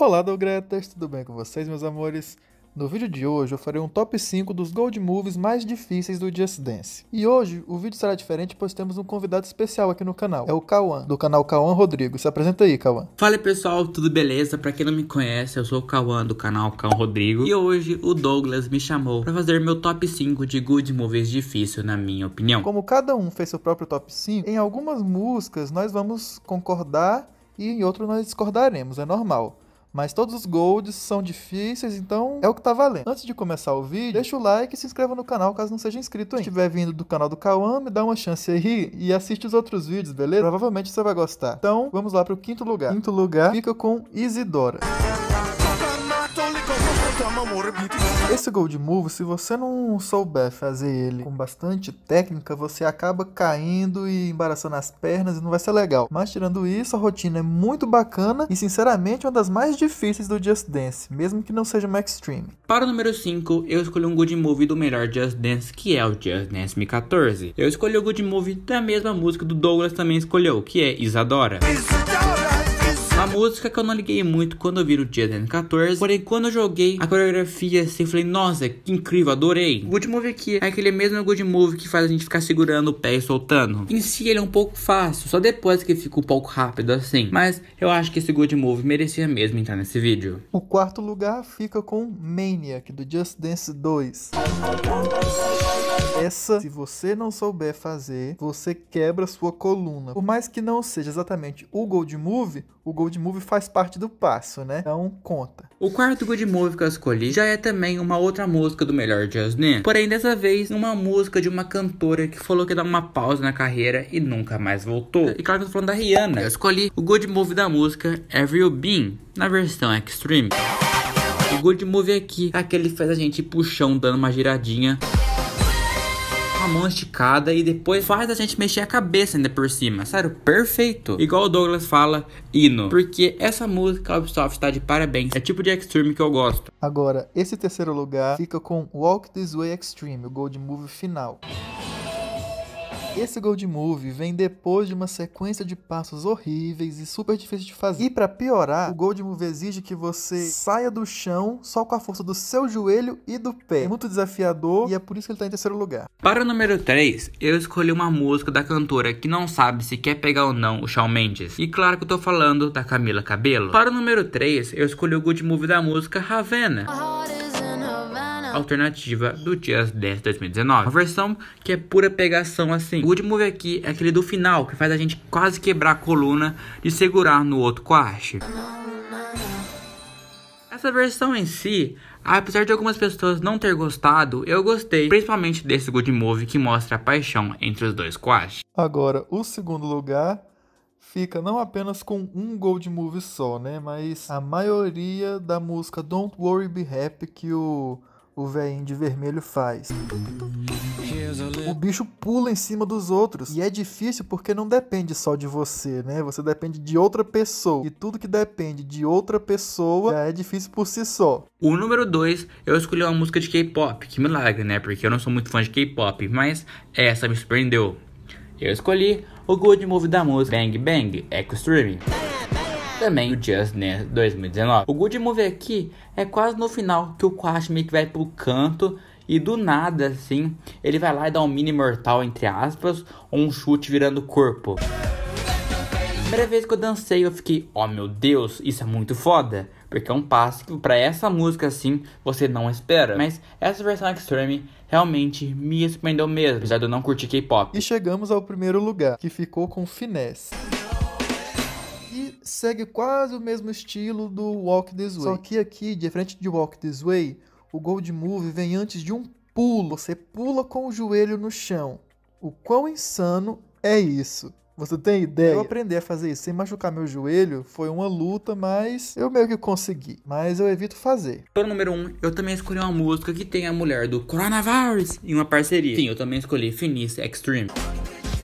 Olá, Dogretas, tudo bem com vocês, meus amores? No vídeo de hoje eu farei um top 5 dos Gold Moves mais difíceis do Just Dance. E hoje o vídeo será diferente pois temos um convidado especial aqui no canal. É o Cauã, do canal Cauã Rodrigo. Se apresenta aí, Cauã. Fala pessoal, tudo beleza? Pra quem não me conhece, eu sou o Cauã do canal Cauã Rodrigo. E hoje o Douglas me chamou pra fazer meu top 5 de Good Moves difícil, na minha opinião. Como cada um fez seu próprio top 5, em algumas músicas nós vamos concordar e em outras nós discordaremos, é normal. Mas todos os golds são difíceis, então é o que tá valendo. Antes de começar o vídeo, deixa o like e se inscreva no canal caso não seja inscrito ainda. Se estiver vindo do canal do Cauã, me dá uma chance aí e assiste os outros vídeos, beleza? Provavelmente você vai gostar. Então, vamos lá pro quinto lugar. Quinto lugar fica com Isidora. Música esse Gold Move, se você não souber fazer ele com bastante técnica, você acaba caindo e embaraçando as pernas e não vai ser legal. Mas tirando isso, a rotina é muito bacana e sinceramente uma das mais difíceis do Just Dance, mesmo que não seja uma Extreme. Para o número 5, eu escolhi um Good Move do melhor Just Dance, que é o Just Dance 2014. Eu escolhi o Good Move da mesma música do Douglas também escolheu, que é Isadora. Isadora! Uma música que eu não liguei muito quando eu vi no dia 14, porém quando eu joguei a coreografia, assim, falei, nossa, que incrível, adorei. O Good Move aqui é aquele mesmo Good Move que faz a gente ficar segurando o pé e soltando. Em si ele é um pouco fácil, só depois que fica um pouco rápido assim, mas eu acho que esse Good Move merecia mesmo entrar nesse vídeo. O quarto lugar fica com Maniac, do Just Dance 2. Essa, se você não souber fazer, você quebra sua coluna. Por mais que não seja exatamente o Gold Move, o Gold Move faz parte do passo, né? Então conta. O quarto Gold Move que eu escolhi já é também uma outra música do Melhor Jasmine, porém dessa vez uma música de uma cantora que falou que ia dar uma pausa na carreira e nunca mais voltou. E claro que eu tô falando da Rihanna. Eu escolhi o Gold Move da música Every Bean, na versão Extreme. O Gold Move aqui é aquele que faz a gente puxão dando uma giradinha mão esticada e depois faz a gente mexer a cabeça ainda por cima. Sério, perfeito. Igual o Douglas fala, hino. Porque essa música, Ubisoft tá de parabéns. É tipo de Extreme que eu gosto. Agora, esse terceiro lugar fica com Walk This Way Extreme, o Gold Move final. Esse Gold Move vem depois de uma sequência de passos horríveis e super difíceis de fazer. E para piorar, o Gold Move exige que você saia do chão só com a força do seu joelho e do pé. É muito desafiador e é por isso que ele tá em terceiro lugar. Para o número 3, eu escolhi uma música da cantora que não sabe se quer pegar ou não o Shawn Mendes. E claro que eu tô falando da Camila Cabello. Para o número 3, eu escolhi o Good Move da música Ravenna alternativa do Just Dance 2019. Uma versão que é pura pegação assim. O último move aqui é aquele do final, que faz a gente quase quebrar a coluna de segurar no outro quarte. Essa versão em si, apesar de algumas pessoas não ter gostado, eu gostei, principalmente desse good move que mostra a paixão entre os dois quads. Agora, o segundo lugar fica não apenas com um gold move só, né, mas a maioria da música Don't Worry Be Happy que o o veinho de vermelho faz. O bicho pula em cima dos outros. E é difícil porque não depende só de você, né? Você depende de outra pessoa. E tudo que depende de outra pessoa já é difícil por si só. O número 2, eu escolhi uma música de K-pop. Que milagre, né? Porque eu não sou muito fã de K-pop. Mas essa me surpreendeu. Eu escolhi o good move da música Bang Bang Extreme também do Just Dance 2019. O Good Move aqui é quase no final que o Quash meio que vai pro canto e do nada, assim, ele vai lá e dá um mini mortal, entre aspas, ou um chute virando corpo. Primeira vez que eu dancei, eu fiquei, oh meu Deus, isso é muito foda. Porque é um passo que pra essa música, assim, você não espera. Mas essa versão Extreme realmente me surpreendeu mesmo, apesar de eu não curtir K-pop. E chegamos ao primeiro lugar, que ficou com Finesse segue quase o mesmo estilo do Walk This Way. Só que aqui, diferente de Walk This Way, o Gold Move vem antes de um pulo. Você pula com o joelho no chão. O quão insano é isso? Você tem ideia? Eu aprendi a fazer isso sem machucar meu joelho, foi uma luta, mas eu meio que consegui. Mas eu evito fazer. Para número 1, um, eu também escolhi uma música que tem a mulher do Coronavirus em uma parceria. Sim, eu também escolhi Finis Extreme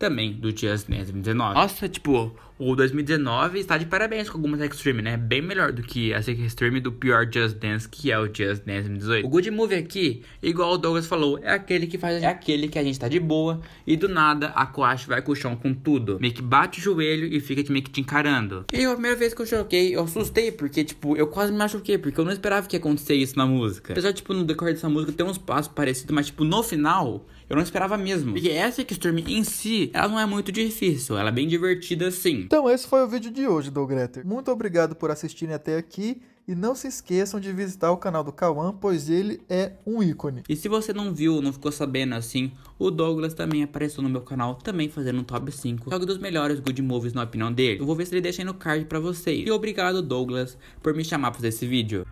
também do Just Dance 2019. Nossa, tipo, o 2019 está de parabéns com algumas Extreme, né? Bem melhor do que a Extreme do pior Just Dance, que é o Just Dance 2018. O Good Movie aqui, igual o Douglas falou, é aquele que faz é aquele que a gente tá de boa e do nada a Coache vai com o chão com tudo. Meio que bate o joelho e fica meio que te encarando. E a primeira vez que eu choquei, eu assustei, porque, tipo, eu quase me machuquei, porque eu não esperava que ia acontecer isso na música. Apesar, tipo, no decorrer dessa música tem uns passos parecidos, mas, tipo, no final, eu não esperava mesmo. E essa Xtreme em si, ela não é muito difícil, ela é bem divertida sim. Então esse foi o vídeo de hoje Doug Greter. Muito obrigado por assistirem até aqui. E não se esqueçam de visitar o canal do Kawan, pois ele é um ícone. E se você não viu, não ficou sabendo assim, o Douglas também apareceu no meu canal, também fazendo um top 5. Jogo dos melhores good movies na opinião dele. Eu vou ver se ele deixa aí no card pra vocês. E obrigado, Douglas, por me chamar pra fazer esse vídeo.